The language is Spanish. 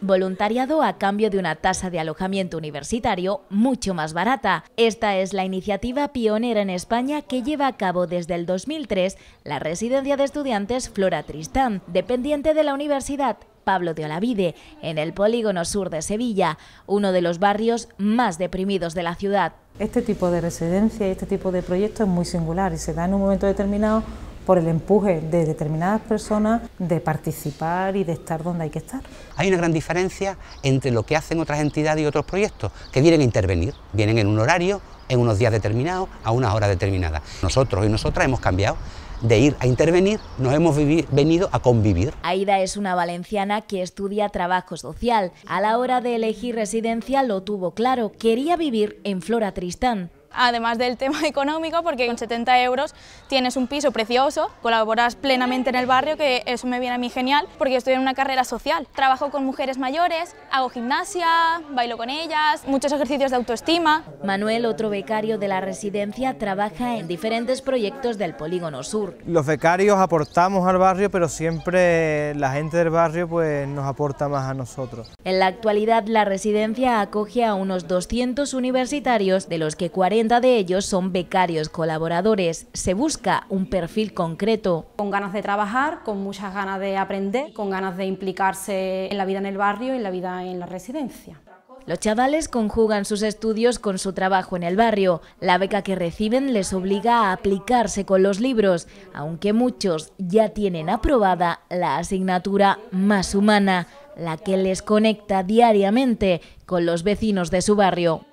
voluntariado a cambio de una tasa de alojamiento universitario mucho más barata. Esta es la iniciativa pionera en España que lleva a cabo desde el 2003 la residencia de estudiantes Flora Tristán, dependiente de la Universidad Pablo de Olavide, en el polígono sur de Sevilla, uno de los barrios más deprimidos de la ciudad. Este tipo de residencia y este tipo de proyecto es muy singular y se da en un momento determinado por el empuje de determinadas personas de participar y de estar donde hay que estar. Hay una gran diferencia entre lo que hacen otras entidades y otros proyectos, que vienen a intervenir, vienen en un horario, en unos días determinados, a una hora determinada. Nosotros y nosotras hemos cambiado de ir a intervenir, nos hemos venido a convivir. Aida es una valenciana que estudia trabajo social. A la hora de elegir residencia lo tuvo claro, quería vivir en Flora Tristán además del tema económico, porque con 70 euros tienes un piso precioso, colaboras plenamente en el barrio, que eso me viene a mí genial, porque estoy en una carrera social. Trabajo con mujeres mayores, hago gimnasia, bailo con ellas, muchos ejercicios de autoestima. Manuel, otro becario de la residencia, trabaja en diferentes proyectos del Polígono Sur. Los becarios aportamos al barrio, pero siempre la gente del barrio pues, nos aporta más a nosotros. En la actualidad, la residencia acoge a unos 200 universitarios, de los que 40 de ellos son becarios colaboradores. Se busca un perfil concreto. Con ganas de trabajar, con muchas ganas de aprender, con ganas de implicarse en la vida en el barrio y en la vida en la residencia. Los chavales conjugan sus estudios con su trabajo en el barrio. La beca que reciben les obliga a aplicarse con los libros, aunque muchos ya tienen aprobada la asignatura más humana, la que les conecta diariamente con los vecinos de su barrio.